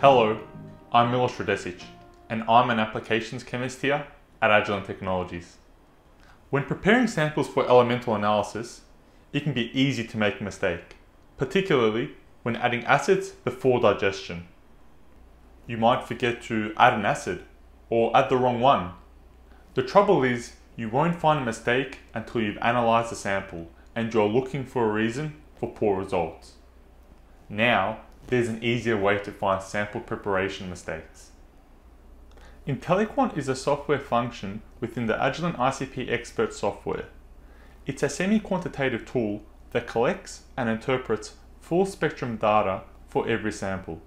Hello, I'm Milos Radesic, and I'm an applications chemist here at Agilent Technologies. When preparing samples for elemental analysis, it can be easy to make a mistake, particularly when adding acids before digestion. You might forget to add an acid, or add the wrong one. The trouble is, you won't find a mistake until you've analyzed the sample and you're looking for a reason for poor results. Now, there's an easier way to find sample preparation mistakes. IntelliQuant is a software function within the Agilent ICP Expert software. It's a semi-quantitative tool that collects and interprets full spectrum data for every sample.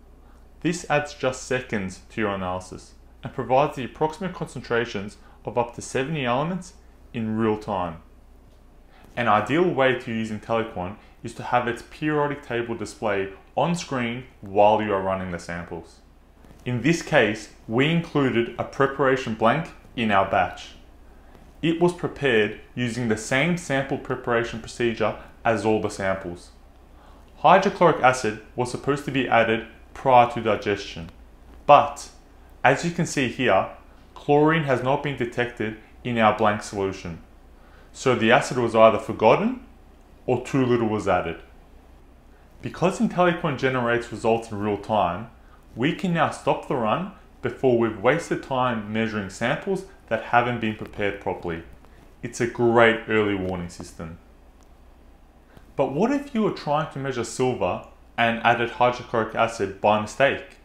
This adds just seconds to your analysis and provides the approximate concentrations of up to 70 elements in real time. An ideal way to use IntelliQuant is to have its periodic table display on screen while you are running the samples. In this case, we included a preparation blank in our batch. It was prepared using the same sample preparation procedure as all the samples. Hydrochloric acid was supposed to be added prior to digestion, but as you can see here, chlorine has not been detected in our blank solution so the acid was either forgotten or too little was added. Because IntelliQuant generates results in real time, we can now stop the run before we've wasted time measuring samples that haven't been prepared properly. It's a great early warning system. But what if you were trying to measure silver and added hydrochloric acid by mistake?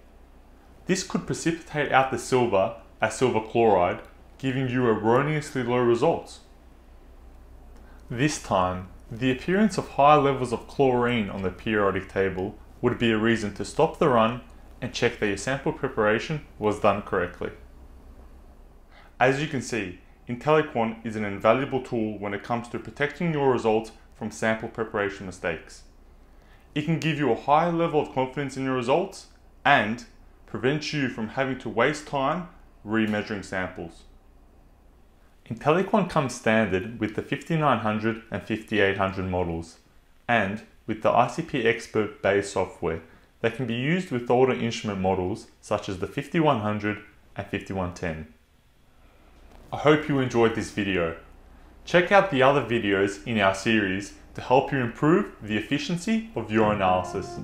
This could precipitate out the silver as silver chloride, giving you erroneously low results. This time, the appearance of high levels of chlorine on the periodic table would be a reason to stop the run and check that your sample preparation was done correctly. As you can see, IntelliQuant is an invaluable tool when it comes to protecting your results from sample preparation mistakes. It can give you a high level of confidence in your results and prevent you from having to waste time remeasuring samples. IntelliQuant comes standard with the 5900 and 5800 models and with the ICP Expert Bay software that can be used with older instrument models such as the 5100 and 5110. I hope you enjoyed this video. Check out the other videos in our series to help you improve the efficiency of your analysis.